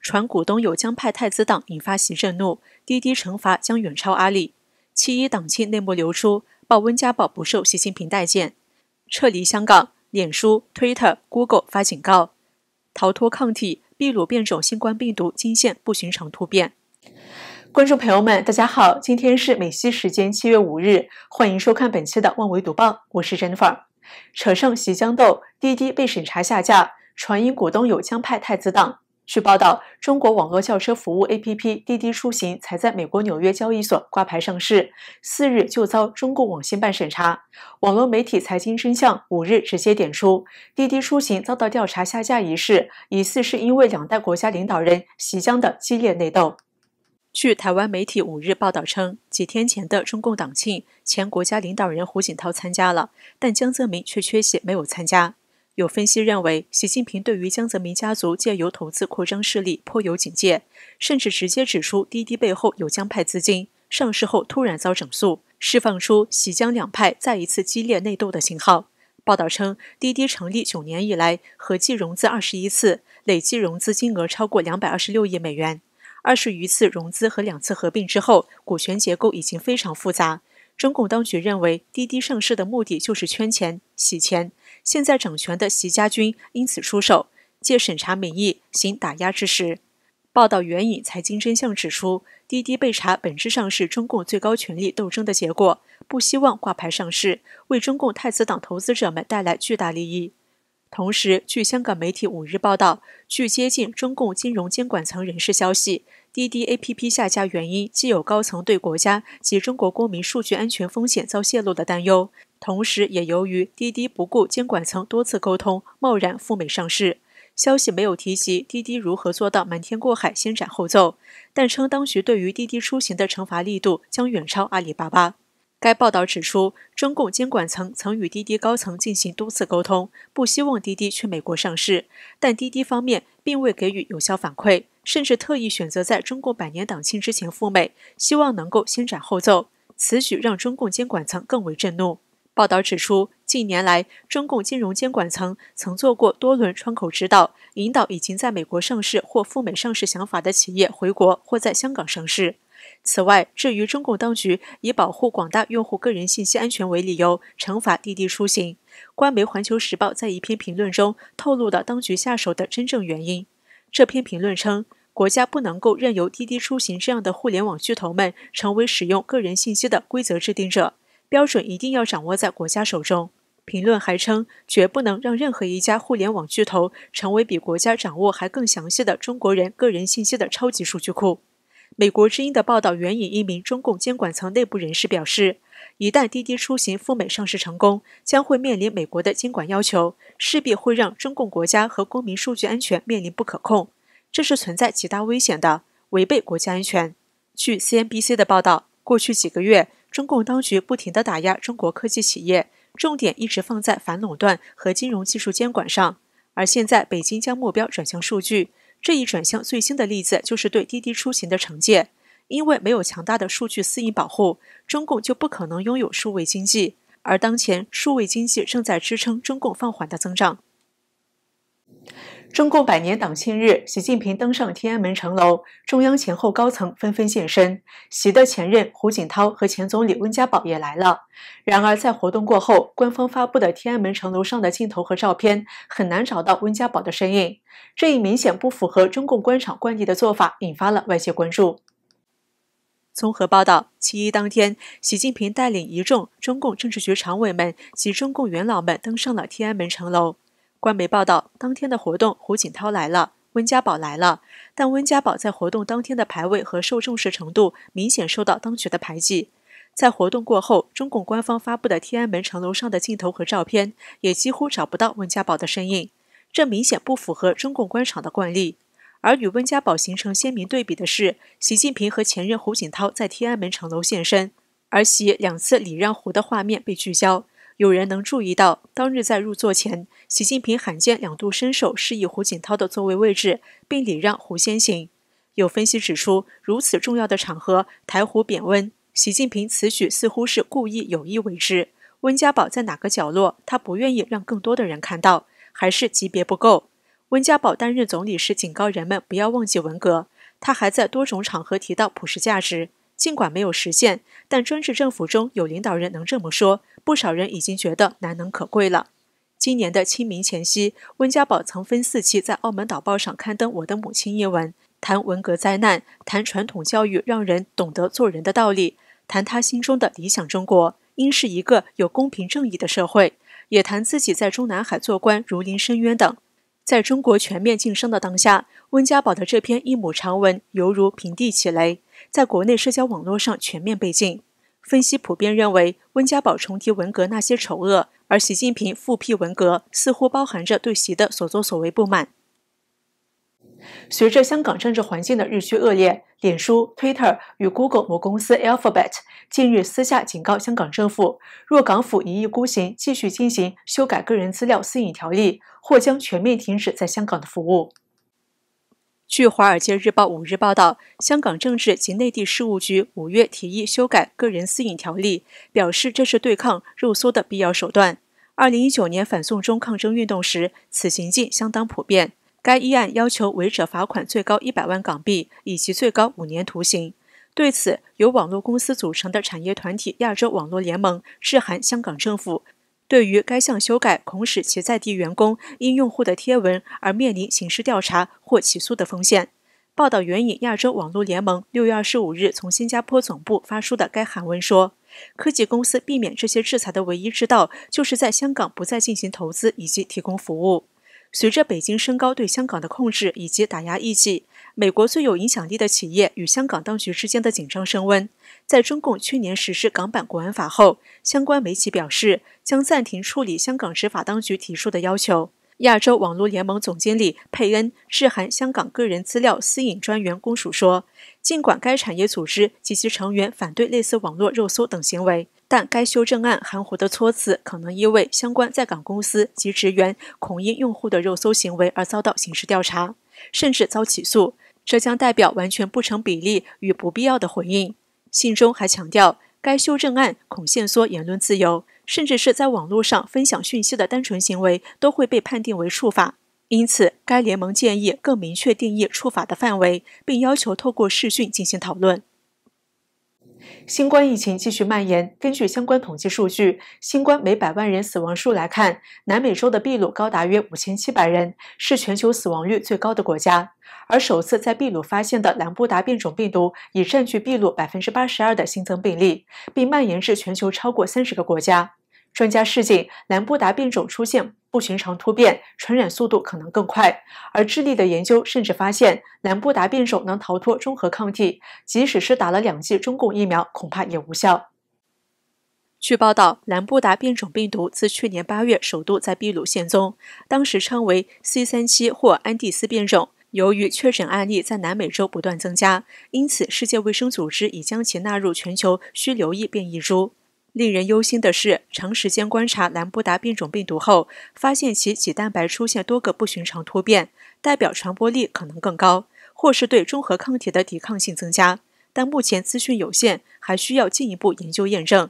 传股东有江派太子党，引发行震怒。滴滴惩罚将远超阿里。七一党庆内幕流出，报温家宝不受习近平待见，撤离香港。脸书、Twitter、Google 发警告，逃脱抗体。秘鲁变种新冠病毒惊现不寻常突变。观众朋友们，大家好！今天是美西时间七月五日，欢迎收看本期的《万维读报》，我是 Jennifer。扯上席江豆，滴滴被审查下架，传因股东有江派太子党。据报道，中国网络轿车服务 APP 滴滴出行才在美国纽约交易所挂牌上市，四日就遭中共网信办审查。网络媒体《财经真相》五日直接点出，滴滴出行遭到调查下架一事，疑似是因为两代国家领导人习江的激烈内斗。据台湾媒体五日报道称，几天前的中共党庆，前国家领导人胡锦涛参加了，但江泽民却缺席没有参加。有分析认为，习近平对于江泽民家族借由投资扩张势力颇有警戒，甚至直接指出滴滴背后有江派资金。上市后突然遭整肃，释放出习江两派再一次激烈内斗的信号。报道称，滴滴成立九年以来，合计融资二十一次，累计融资金额超过两百二十六亿美元。二十余次融资和两次合并之后，股权结构已经非常复杂。中共当局认为，滴滴上市的目的就是圈钱、洗钱。现在掌权的习家军因此出手，借审查名义行打压之实。报道援引《财经真相》指出，滴滴被查本质上是中共最高权力斗争的结果，不希望挂牌上市，为中共太子党投资者们带来巨大利益。同时，据香港媒体五日报道，据接近中共金融监管层人士消息，滴滴 A P P 下架原因既有高层对国家及中国公民数据安全风险遭泄露的担忧，同时也由于滴滴不顾监管层多次沟通，贸然赴美上市。消息没有提及滴滴如何做到瞒天过海、先斩后奏，但称当局对于滴滴出行的惩罚力度将远超阿里巴巴。该报道指出，中共监管层曾与滴滴高层进行多次沟通，不希望滴滴去美国上市，但滴滴方面并未给予有效反馈，甚至特意选择在中国百年党庆之前赴美，希望能够先斩后奏。此举让中共监管层更为震怒。报道指出，近年来，中共金融监管层曾做过多轮窗口指导，引导已经在美国上市或赴美上市想法的企业回国或在香港上市。此外，至于中共当局以保护广大用户个人信息安全为理由惩罚滴滴出行，官媒《环球时报》在一篇评论中透露了当局下手的真正原因。这篇评论称，国家不能够任由滴滴出行这样的互联网巨头们成为使用个人信息的规则制定者，标准一定要掌握在国家手中。评论还称，绝不能让任何一家互联网巨头成为比国家掌握还更详细的中国人个人信息的超级数据库。美国之音的报道援引一名中共监管层内部人士表示，一旦滴滴出行赴美上市成功，将会面临美国的监管要求，势必会让中共国家和公民数据安全面临不可控，这是存在极大危险的，违背国家安全。据 CNBC 的报道，过去几个月，中共当局不停地打压中国科技企业，重点一直放在反垄断和金融技术监管上，而现在北京将目标转向数据。这一转向最新的例子就是对滴滴出行的惩戒，因为没有强大的数据私隐保护，中共就不可能拥有数位经济，而当前数位经济正在支撑中共放缓的增长。中共百年党庆日，习近平登上天安门城楼，中央前后高层纷纷现身，习的前任胡锦涛和前总理温家宝也来了。然而，在活动过后，官方发布的天安门城楼上的镜头和照片很难找到温家宝的身影。这一明显不符合中共官场惯例的做法，引发了外界关注。综合报道，七一当天，习近平带领一众中共政治局常委们及中共元老们登上了天安门城楼。官媒报道，当天的活动，胡锦涛来了，温家宝来了，但温家宝在活动当天的排位和受重视程度明显受到当局的排挤。在活动过后，中共官方发布的天安门城楼上的镜头和照片，也几乎找不到温家宝的身影，这明显不符合中共官场的惯例。而与温家宝形成鲜明对比的是，习近平和前任胡锦涛在天安门城楼现身，而其两次礼让胡的画面被聚焦。有人能注意到，当日在入座前，习近平罕见两度伸手示意胡锦涛的座位位置，并礼让胡先行。有分析指出，如此重要的场合，台胡贬温，习近平此举似乎是故意有意为之。温家宝在哪个角落，他不愿意让更多的人看到，还是级别不够？温家宝担任总理时，警告人们不要忘记文革，他还在多种场合提到普世价值。尽管没有实现，但专制政府中有领导人能这么说，不少人已经觉得难能可贵了。今年的清明前夕，温家宝曾分四期在《澳门导报》上刊登《我的母亲》一文，谈文革灾难，谈传统教育让人懂得做人的道理，谈他心中的理想中国应是一个有公平正义的社会，也谈自己在中南海做官如临深渊等。在中国全面晋升的当下，温家宝的这篇一亩长文犹如平地起雷，在国内社交网络上全面被禁。分析普遍认为，温家宝重提文革那些丑恶，而习近平复辟文革，似乎包含着对习的所作所为不满。随着香港政治环境的日趋恶劣，脸书、Twitter 与 Google 母公司 Alphabet 近日私下警告香港政府，若港府一意孤行，继续进行修改个人资料私隐条例。或将全面停止在香港的服务。据《华尔街日报》五日报道，香港政治及内地事务局五月提议修改个人私隐条例，表示这是对抗肉搜的必要手段。二零一九年反送中抗争运动时，此行径相当普遍。该议案要求违者罚款最高一百万港币以及最高五年徒刑。对此，由网络公司组成的产业团体亚洲网络联盟致函香港政府。对于该项修改，恐使其在地员工因用户的贴文而面临刑事调查或起诉的风险。报道援引亚洲网络联盟六月二十五日从新加坡总部发出的该函文说，科技公司避免这些制裁的唯一之道，就是在香港不再进行投资以及提供服务。随着北京升高对香港的控制以及打压议息。美国最有影响力的企业与香港当局之间的紧张升温，在中共去年实施港版国安法后，相关媒体表示将暂停处理香港执法当局提出的要求。亚洲网络联盟总经理佩恩致函香港个人资料私隐专员公署说，尽管该产业组织及其成员反对类似网络肉搜等行为，但该修正案含糊的措辞可能因为相关在港公司及职员恐因用户的肉搜行为而遭到刑事调查，甚至遭起诉。这将代表完全不成比例与不必要的回应。信中还强调，该修正案恐限缩言论自由，甚至是在网络上分享讯息的单纯行为都会被判定为触法。因此，该联盟建议更明确定义触法的范围，并要求透过视讯进行讨论。新冠疫情继续蔓延。根据相关统计数据，新冠每百万人死亡数来看，南美洲的秘鲁高达约五千七百人，是全球死亡率最高的国家。而首次在秘鲁发现的兰布达变种病毒，已占据秘鲁百分之八十二的新增病例，并蔓延至全球超过三十个国家。专家示警：兰布达变种出现。不寻常突变，传染速度可能更快。而智利的研究甚至发现，兰布达变种能逃脱中和抗体，即使是打了两剂中共疫苗，恐怕也无效。据报道，兰布达变种病毒自去年八月首度在秘鲁现踪，当时称为 C 三七或安第斯变种。由于确诊案例在南美洲不断增加，因此世界卫生组织已将其纳入全球需留意变异株。令人忧心的是，长时间观察兰博达变种病毒后，发现其脊蛋白出现多个不寻常突变，代表传播力可能更高，或是对中和抗体的抵抗性增加。但目前资讯有限，还需要进一步研究验证。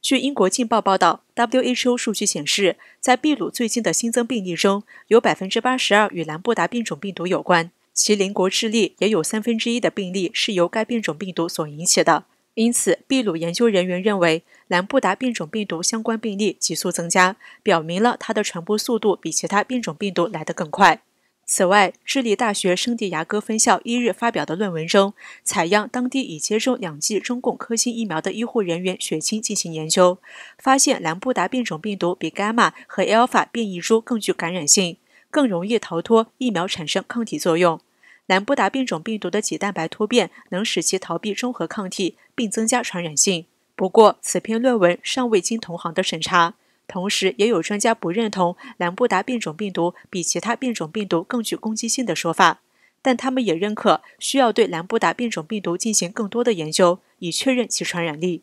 据英国《镜报》报道，WHO 数据显示，在秘鲁最近的新增病例中，有百分之八十二与兰博达变种病毒有关，其邻国智利也有三分之一的病例是由该变种病毒所引起的。因此，秘鲁研究人员认为，兰布达变种病毒相关病例急速增加，表明了它的传播速度比其他变种病毒来得更快。此外，智利大学圣地牙哥分校一日发表的论文中，采样当地已接种两剂中共科兴疫苗的医护人员血清进行研究，发现兰布达变种病毒比伽马和 Alpha 变异株更具感染性，更容易逃脱疫苗产生抗体作用。兰布达变种病毒的刺蛋白突变能使其逃避中和抗体，并增加传染性。不过，此篇论文尚未经同行的审查。同时，也有专家不认同兰布达变种病毒比其他变种病毒更具攻击性的说法，但他们也认可需要对兰布达变种病毒进行更多的研究，以确认其传染力。